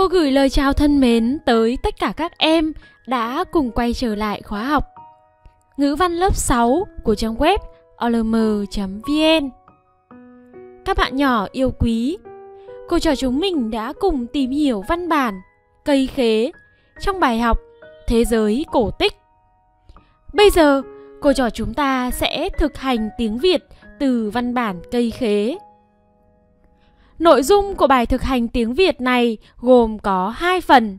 Cô gửi lời chào thân mến tới tất cả các em đã cùng quay trở lại khóa học Ngữ văn lớp 6 của trang web olm.vn Các bạn nhỏ yêu quý, cô trò chúng mình đã cùng tìm hiểu văn bản cây khế trong bài học Thế giới cổ tích. Bây giờ, cô trò chúng ta sẽ thực hành tiếng Việt từ văn bản cây khế. Nội dung của bài thực hành tiếng Việt này gồm có 2 phần.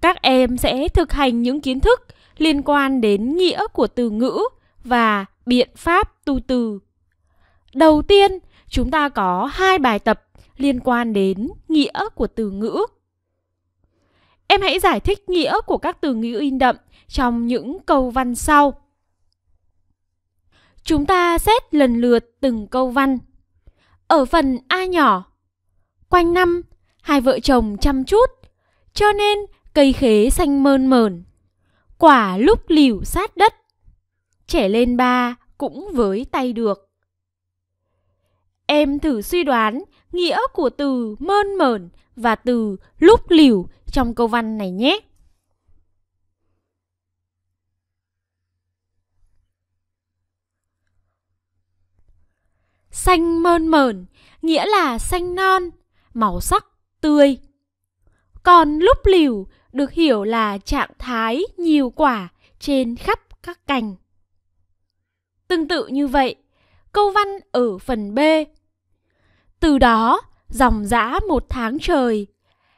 Các em sẽ thực hành những kiến thức liên quan đến nghĩa của từ ngữ và biện pháp tu từ. Đầu tiên, chúng ta có hai bài tập liên quan đến nghĩa của từ ngữ. Em hãy giải thích nghĩa của các từ ngữ in đậm trong những câu văn sau. Chúng ta xét lần lượt từng câu văn. Ở phần A nhỏ, Quanh năm, hai vợ chồng chăm chút, cho nên cây khế xanh mơn mờn. Quả lúc liều sát đất, trẻ lên ba cũng với tay được. Em thử suy đoán nghĩa của từ mơn mờn và từ lúc liều trong câu văn này nhé. Xanh mơn mờn nghĩa là xanh non, màu sắc tươi. Còn lúc liều được hiểu là trạng thái nhiều quả trên khắp các cành. Tương tự như vậy, câu văn ở phần B. Từ đó, dòng dã một tháng trời.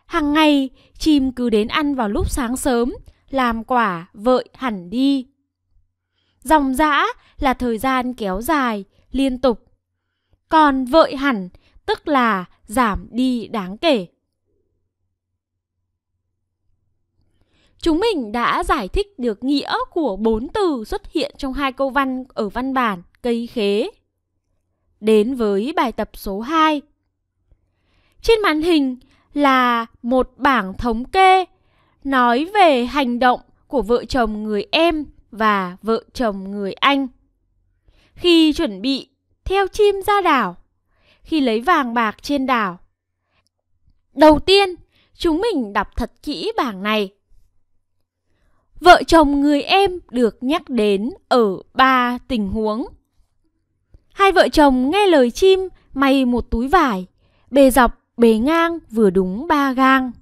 Hàng ngày, chim cứ đến ăn vào lúc sáng sớm, làm quả vợi hẳn đi. Dòng dã là thời gian kéo dài, liên tục. Còn vợi hẳn tức là giảm đi đáng kể. Chúng mình đã giải thích được nghĩa của bốn từ xuất hiện trong hai câu văn ở văn bản cây khế. Đến với bài tập số 2. Trên màn hình là một bảng thống kê nói về hành động của vợ chồng người em và vợ chồng người anh. Khi chuẩn bị theo chim ra đảo, khi lấy vàng bạc trên đảo. Đầu tiên, chúng mình đọc thật kỹ bảng này. Vợ chồng người em được nhắc đến ở ba tình huống. Hai vợ chồng nghe lời chim may một túi vải, bề dọc, bề ngang vừa đúng ba gang.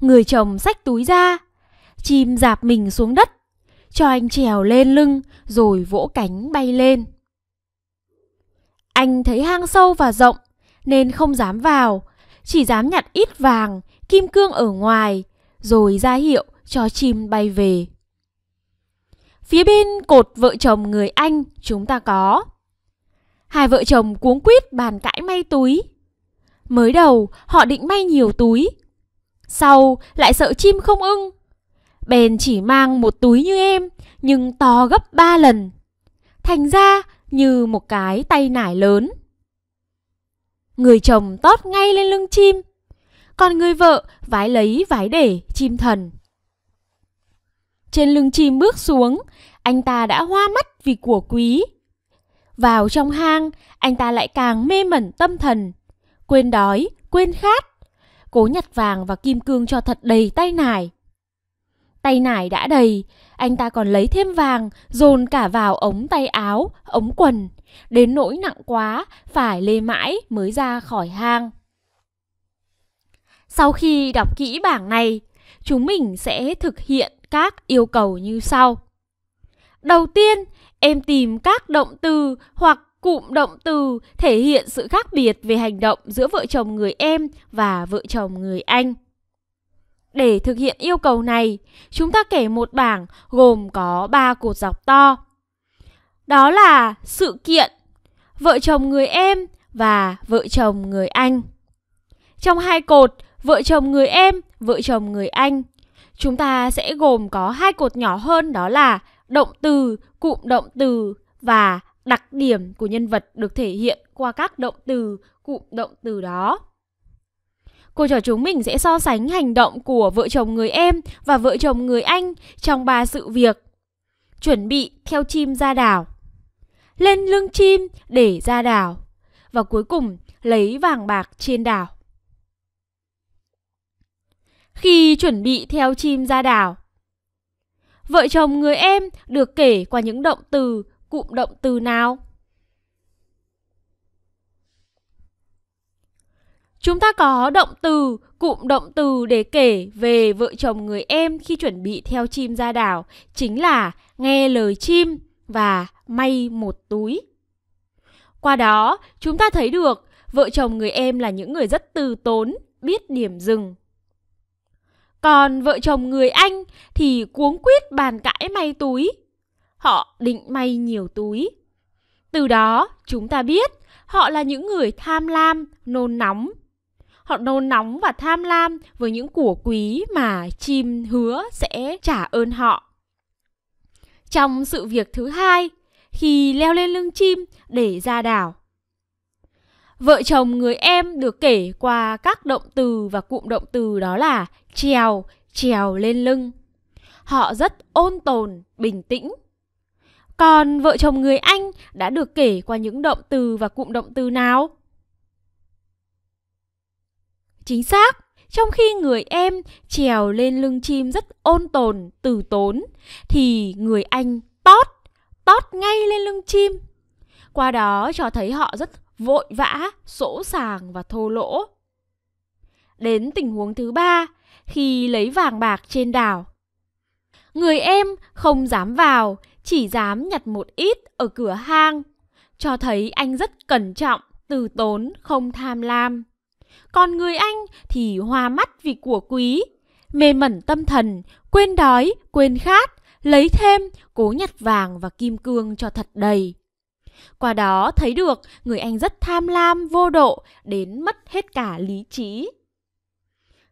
Người chồng xách túi ra, chim dạp mình xuống đất, cho anh trèo lên lưng rồi vỗ cánh bay lên. Anh thấy hang sâu và rộng nên không dám vào, chỉ dám nhặt ít vàng, kim cương ở ngoài, rồi ra hiệu cho chim bay về. Phía bên cột vợ chồng người Anh chúng ta có. Hai vợ chồng cuống quýt bàn cãi may túi. Mới đầu họ định may nhiều túi, sau lại sợ chim không ưng. Bèn chỉ mang một túi như em nhưng to gấp ba lần. Thành ra như một cái tay nải lớn. Người chồng tót ngay lên lưng chim, còn người vợ vái lấy vái để chim thần. Trên lưng chim bước xuống, anh ta đã hoa mắt vì của quý. Vào trong hang, anh ta lại càng mê mẩn tâm thần, quên đói, quên khát, cố nhặt vàng và kim cương cho thật đầy tay nải. Tay nải đã đầy, anh ta còn lấy thêm vàng dồn cả vào ống tay áo, ống quần. Đến nỗi nặng quá, phải lê mãi mới ra khỏi hang. Sau khi đọc kỹ bảng này, chúng mình sẽ thực hiện các yêu cầu như sau. Đầu tiên, em tìm các động từ hoặc cụm động từ thể hiện sự khác biệt về hành động giữa vợ chồng người em và vợ chồng người anh. Để thực hiện yêu cầu này, chúng ta kể một bảng gồm có 3 cột dọc to. Đó là sự kiện, vợ chồng người em và vợ chồng người anh. Trong hai cột, vợ chồng người em, vợ chồng người anh, chúng ta sẽ gồm có hai cột nhỏ hơn đó là động từ, cụm động từ và đặc điểm của nhân vật được thể hiện qua các động từ, cụm động từ đó. Cô trò chúng mình sẽ so sánh hành động của vợ chồng người em và vợ chồng người anh trong ba sự việc. Chuẩn bị theo chim ra đảo. Lên lưng chim để ra đảo. Và cuối cùng lấy vàng bạc trên đảo. Khi chuẩn bị theo chim ra đảo, vợ chồng người em được kể qua những động từ, cụm động từ nào? Chúng ta có động từ, cụm động từ để kể về vợ chồng người em khi chuẩn bị theo chim ra đảo, chính là nghe lời chim và may một túi. Qua đó, chúng ta thấy được vợ chồng người em là những người rất từ tốn, biết điểm dừng. Còn vợ chồng người Anh thì cuống quýt bàn cãi may túi. Họ định may nhiều túi. Từ đó, chúng ta biết họ là những người tham lam, nôn nóng Họ nôn nóng và tham lam với những của quý mà chim hứa sẽ trả ơn họ. Trong sự việc thứ hai, khi leo lên lưng chim để ra đảo. Vợ chồng người em được kể qua các động từ và cụm động từ đó là trèo, trèo lên lưng. Họ rất ôn tồn, bình tĩnh. Còn vợ chồng người Anh đã được kể qua những động từ và cụm động từ nào? Chính xác, trong khi người em trèo lên lưng chim rất ôn tồn, từ tốn, thì người anh tót, tót ngay lên lưng chim. Qua đó cho thấy họ rất vội vã, sỗ sàng và thô lỗ. Đến tình huống thứ ba, khi lấy vàng bạc trên đảo. Người em không dám vào, chỉ dám nhặt một ít ở cửa hang, cho thấy anh rất cẩn trọng, từ tốn, không tham lam. Còn người anh thì hoa mắt vì của quý, mê mẩn tâm thần, quên đói, quên khát, lấy thêm, cố nhặt vàng và kim cương cho thật đầy. Qua đó thấy được người anh rất tham lam, vô độ, đến mất hết cả lý trí.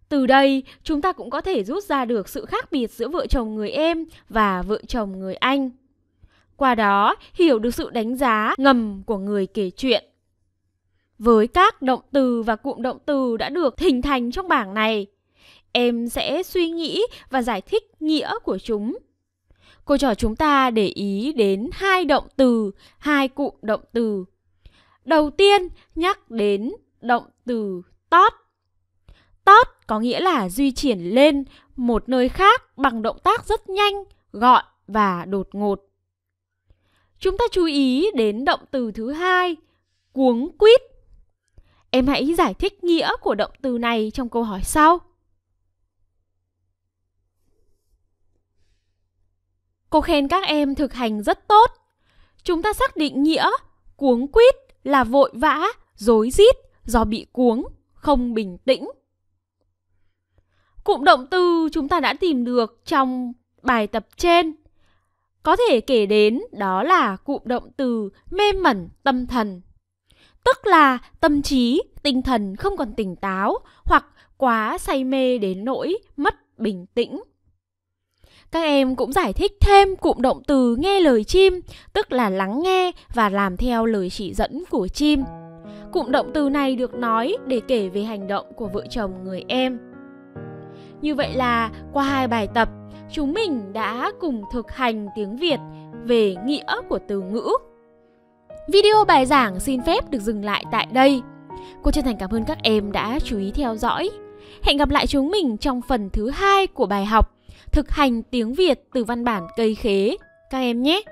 Từ đây, chúng ta cũng có thể rút ra được sự khác biệt giữa vợ chồng người em và vợ chồng người anh. Qua đó, hiểu được sự đánh giá ngầm của người kể chuyện với các động từ và cụm động từ đã được hình thành trong bảng này. Em sẽ suy nghĩ và giải thích nghĩa của chúng. Cô trò chúng ta để ý đến hai động từ, hai cụm động từ. Đầu tiên nhắc đến động từ tót. Tót có nghĩa là di chuyển lên một nơi khác bằng động tác rất nhanh, gọn và đột ngột. Chúng ta chú ý đến động từ thứ hai, cuống quýt. Em hãy giải thích nghĩa của động từ này trong câu hỏi sau. Cô khen các em thực hành rất tốt. Chúng ta xác định nghĩa cuống quýt là vội vã, rối rít do bị cuống, không bình tĩnh. Cụm động từ chúng ta đã tìm được trong bài tập trên. Có thể kể đến đó là cụm động từ mê mẩn tâm thần tức là tâm trí, tinh thần không còn tỉnh táo hoặc quá say mê đến nỗi mất bình tĩnh. Các em cũng giải thích thêm cụm động từ nghe lời chim, tức là lắng nghe và làm theo lời chỉ dẫn của chim. Cụm động từ này được nói để kể về hành động của vợ chồng người em. Như vậy là qua hai bài tập, chúng mình đã cùng thực hành tiếng Việt về nghĩa của từ ngữ Video bài giảng xin phép được dừng lại tại đây. Cô chân thành cảm ơn các em đã chú ý theo dõi. Hẹn gặp lại chúng mình trong phần thứ hai của bài học Thực hành tiếng Việt từ văn bản cây khế. Các em nhé!